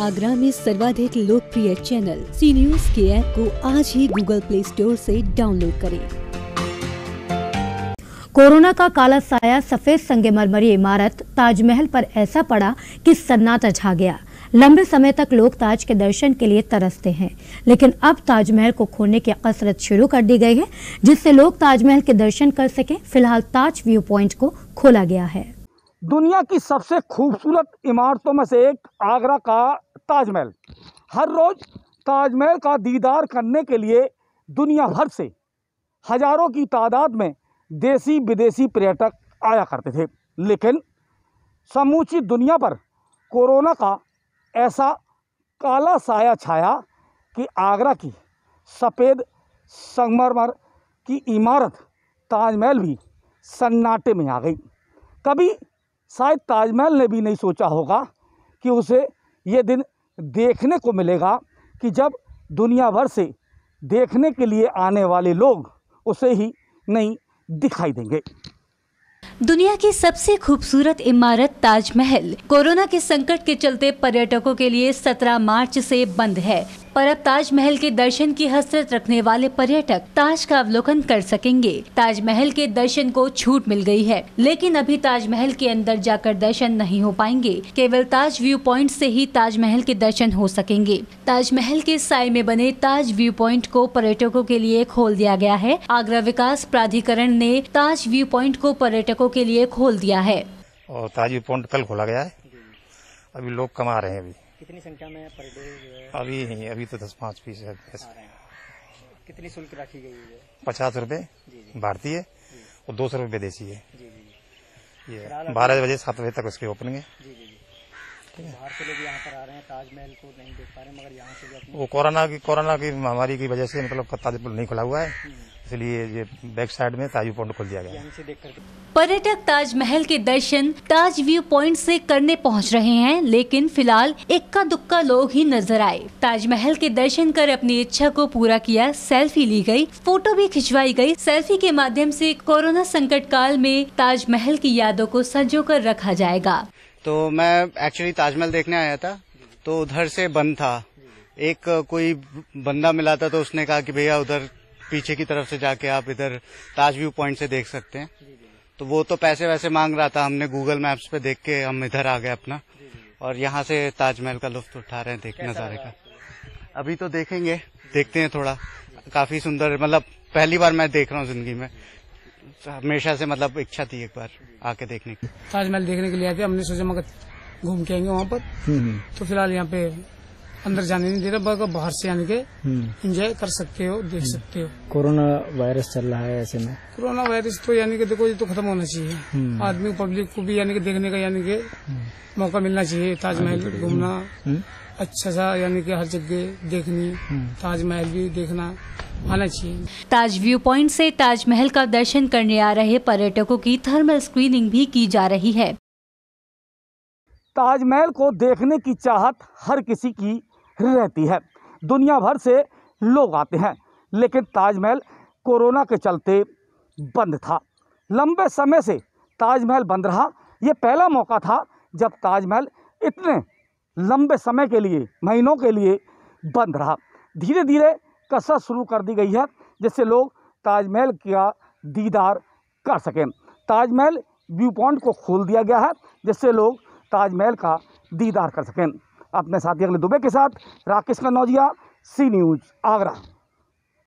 आगरा में सर्वाधिक लोकप्रिय चैनल सी न्यूज के ऐप को आज ही गूगल प्ले स्टोर से डाउनलोड करें कोरोना का काला साया सफेद संगमरमरी इमारत ताजमहल पर ऐसा पड़ा कि सन्नाटा छा गया लंबे समय तक लोग ताज के दर्शन के लिए तरसते हैं लेकिन अब ताजमहल को खोलने की कसरत शुरू कर दी गई है जिससे लोग ताजमहल के दर्शन कर सके फिलहाल ताज व्यू पॉइंट को खोला गया है दुनिया की सबसे खूबसूरत इमारतों में से एक आगरा का ताजमहल हर रोज़ ताजमहल का दीदार करने के लिए दुनिया भर से हज़ारों की तादाद में देसी विदेशी पर्यटक आया करते थे लेकिन समूची दुनिया पर कोरोना का ऐसा काला साया छाया कि आगरा की सफ़ेद संगमरमर की इमारत ताजमहल भी सन्नाटे में आ गई कभी शायद ताजमहल ने भी नहीं सोचा होगा कि उसे ये दिन देखने को मिलेगा कि जब दुनिया भर से देखने के लिए आने वाले लोग उसे ही नहीं दिखाई देंगे दुनिया की सबसे खूबसूरत इमारत ताजमहल कोरोना के संकट के चलते पर्यटकों के लिए 17 मार्च से बंद है पर अब ताजमहल के दर्शन की हसरत रखने वाले पर्यटक ताज का अवलोकन कर सकेंगे ताजमहल के दर्शन को छूट मिल गई है लेकिन अभी ताजमहल के अंदर जाकर दर्शन नहीं हो पाएंगे केवल ताज व्यू पॉइंट से ही ताजमहल के दर्शन हो सकेंगे ताजमहल के साय में बने ताज व्यू पॉइंट को पर्यटकों के लिए खोल दिया गया है आगरा विकास प्राधिकरण ने ताज व्यू पॉइंट को पर्यटकों के लिए खोल दिया है और ताज व्यू पॉइंट कल खोला गया है अभी लोग कमा रहे हैं अभी कितनी संख्या में पर डे है अभी नहीं अभी तो दस पाँच पीस है कितनी शुल्क रखी गई है पचास रूपए भारतीय और दो सौ रूपये विदेशी है ये बारह बजे सात बजे तक उसके ओपनिंग है बाहर से लोग यहाँ पर आ रहे हैं ताजमहल को नहीं देख पा रहे मगर यहाँ से वो कोरोना की कोरोना की महामारी की वजह से मतलब ताजमहल नहीं खुला हुआ है हम्म। इसलिए ये बैक साइड में ताजू पॉइंट खोल दिया गया पर्यटक ताजमहल के दर्शन ताज व्यू पॉइंट से करने पहुंच रहे हैं लेकिन फिलहाल इक्का दुक्का लोग ही नजर आए ताजमहल के दर्शन कर अपनी इच्छा को पूरा किया सेल्फी ली गई, फोटो भी खिंचवाई गई। सेल्फी के माध्यम से कोरोना संकट काल में ताजमहल की यादों को सजो कर रखा जाएगा तो मैं एक्चुअली ताजमहल देखने आया था तो उधर से बंद था एक कोई बंदा मिला था तो उसने कहा कि भैया उधर पीछे की तरफ से जाके आप इधर ताज व्यू पॉइंट से देख सकते हैं तो वो तो पैसे वैसे मांग रहा था हमने गूगल मैप्स पे देख के हम इधर आ गए अपना और यहाँ से ताजमहल का लुफ्त उठा रहे हैं देख नज़ारे का अभी तो देखेंगे देखते हैं थोड़ा काफी सुंदर मतलब पहली बार मैं देख रहा हूँ जिंदगी में हमेशा से मतलब इच्छा थी एक बार आके देखने की ताजमहल देखने के लिए आए थे हमने सोचा मगर घूम के आएंगे वहाँ पर हम्म, हम्म। तो फिलहाल यहाँ पे अंदर जाने नहीं दे रहा बग बाहर से आने के एंजॉय हम्म। कर सकते हो देख हम्म। सकते हो कोरोना वायरस चल रहा है ऐसे में कोरोना वायरस तो यानी कि देखो ये तो खत्म होना चाहिए हम्म। आदमी पब्लिक को भी यानी कि देखने का यानी कि मौका मिलना चाहिए ताजमहल हाँ, घूमना अच्छा सा यानी कि हर जगह देखनी ताजमहल भी देखना आना चाहिए ताज व्यू पॉइंट से ताजमहल का दर्शन करने आ रहे पर्यटकों की थर्मल स्क्रीनिंग भी की जा रही है ताजमहल को देखने की चाहत हर किसी की रहती है दुनिया भर से लोग आते हैं लेकिन ताजमहल कोरोना के चलते बंद था लंबे समय से ताजमहल बंद रहा यह पहला मौका था जब ताजमहल इतने लंबे समय के लिए महीनों के लिए बंद रहा धीरे धीरे कसरत शुरू कर दी गई है जिससे लोग ताजमहल का दीदार कर सकें ताजमहल व्यू पॉइंट को खोल दिया गया है जिससे लोग ताजमहल का दीदार कर सकें अपने साथी अगले दुबे के साथ राकेश कन्नौजिया सी न्यूज़ आगरा